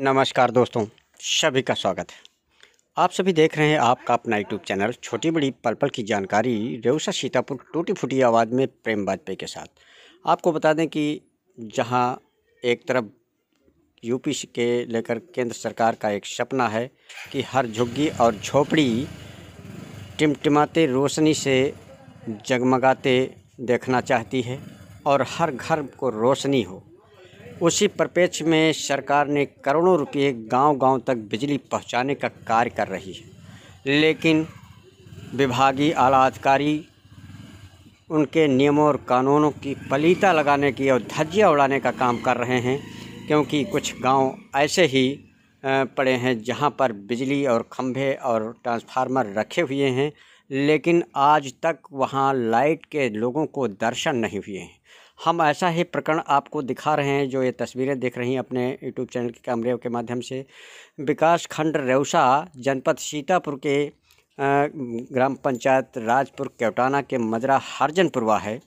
नमस्कार दोस्तों सभी का स्वागत है आप सभी देख रहे हैं आपका अपना यूट्यूब चैनल छोटी बड़ी पल पल की जानकारी रेवसा सीतापुर टूटी फूटी आवाज़ में प्रेम वाजपेयी के साथ आपको बता दें कि जहां एक तरफ यूपी के लेकर केंद्र सरकार का एक सपना है कि हर झुग्गी और झोपड़ी टिमटिमाते रोशनी से जगमगाते देखना चाहती है और हर घर को रोशनी हो उसी परिपेक्ष में सरकार ने करोड़ों रुपये गांव-गांव तक बिजली पहुंचाने का कार्य कर रही है लेकिन विभागीय आला अधिकारी उनके नियमों और कानूनों की पलीता लगाने की और धज्जियाँ उड़ाने का काम कर रहे हैं क्योंकि कुछ गांव ऐसे ही पड़े हैं जहां पर बिजली और खंभे और ट्रांसफार्मर रखे हुए हैं लेकिन आज तक वहां लाइट के लोगों को दर्शन नहीं हुए हैं हम ऐसा ही प्रकरण आपको दिखा रहे हैं जो ये तस्वीरें देख रही हैं अपने यूट्यूब चैनल के कैमरे के माध्यम से विकास खंड रेउसा जनपद सीतापुर के ग्राम पंचायत राजपुर केवटाना के मजरा हरजनपुरवा है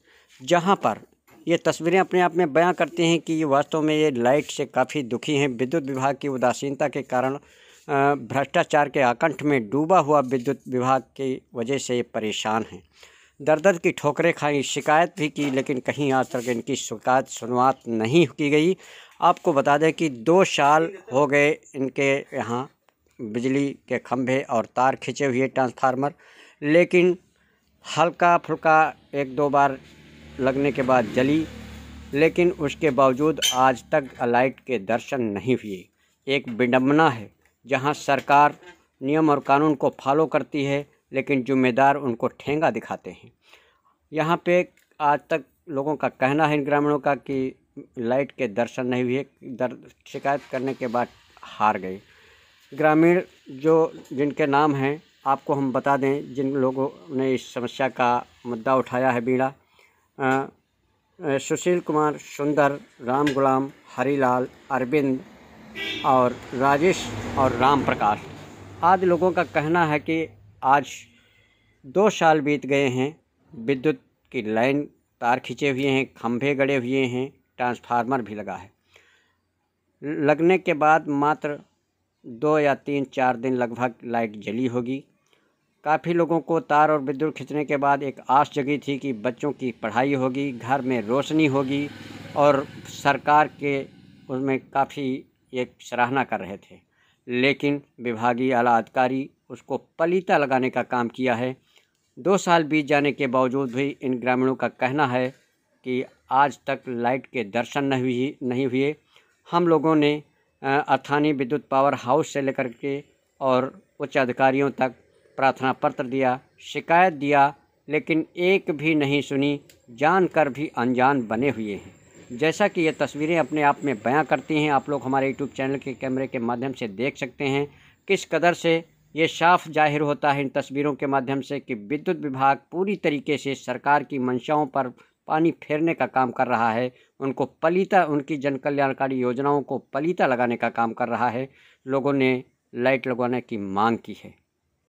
जहाँ पर ये तस्वीरें अपने आप में बयां करती हैं कि ये वास्तव में ये लाइट से काफ़ी दुखी हैं विद्युत विभाग की उदासीनता के कारण भ्रष्टाचार के आकंठ में डूबा हुआ विद्युत विभाग की वजह से ये परेशान हैं दर दर की ठोकरें खाई शिकायत भी की लेकिन कहीं आज तक इनकी शिकायत सुनवात नहीं की गई आपको बता दें कि दो साल हो गए इनके यहाँ बिजली के खंभे और तार खींचे हुए ट्रांसफार्मर लेकिन हल्का फुल्का एक दो बार लगने के बाद जली लेकिन उसके बावजूद आज तक अलाइट के दर्शन नहीं हुए एक विडम्बना है जहाँ सरकार नियम और कानून को फॉलो करती है लेकिन ज़िम्मेदार उनको ठेंगा दिखाते हैं यहाँ पे आज तक लोगों का कहना है इन ग्रामीणों का कि लाइट के दर्शन नहीं हुए दर शिकायत करने के बाद हार गए ग्रामीण जो जिनके नाम हैं आपको हम बता दें जिन लोगों ने इस समस्या का मुद्दा उठाया है बीड़ा सुशील कुमार सुंदर राम गुलाम हरीलाल अरविंद और राजेश और राम प्रकाश आदि लोगों का कहना है कि आज दो साल बीत गए हैं विद्युत की लाइन तार खींचे हुए हैं खंभे गड़े हुए हैं ट्रांसफार्मर भी लगा है लगने के बाद मात्र दो या तीन चार दिन लगभग लाइट जली होगी काफ़ी लोगों को तार और विद्युत खींचने के बाद एक आस जगी थी कि बच्चों की पढ़ाई होगी घर में रोशनी होगी और सरकार के उसमें काफ़ी एक सराहना कर रहे थे लेकिन विभागीय आला अधिकारी उसको पलीता लगाने का काम किया है दो साल बीत जाने के बावजूद भी इन ग्रामीणों का कहना है कि आज तक लाइट के दर्शन नहीं हुई नहीं हुए हम लोगों ने अथानी विद्युत पावर हाउस से लेकर के और उच्च अधिकारियों तक प्रार्थना पत्र दिया शिकायत दिया लेकिन एक भी नहीं सुनी जानकर भी अनजान बने हुए हैं जैसा कि ये तस्वीरें अपने आप में बयां करती हैं आप लोग हमारे यूट्यूब चैनल के कैमरे के माध्यम से देख सकते हैं किस कदर से ये साफ जाहिर होता है इन तस्वीरों के माध्यम से कि विद्युत विभाग पूरी तरीके से सरकार की मंशाओं पर पानी फेरने का काम कर रहा है उनको पलीता उनकी जन कल्याणकारी योजनाओं को पलीता लगाने का काम कर रहा है लोगों ने लाइट लगवाने की मांग की है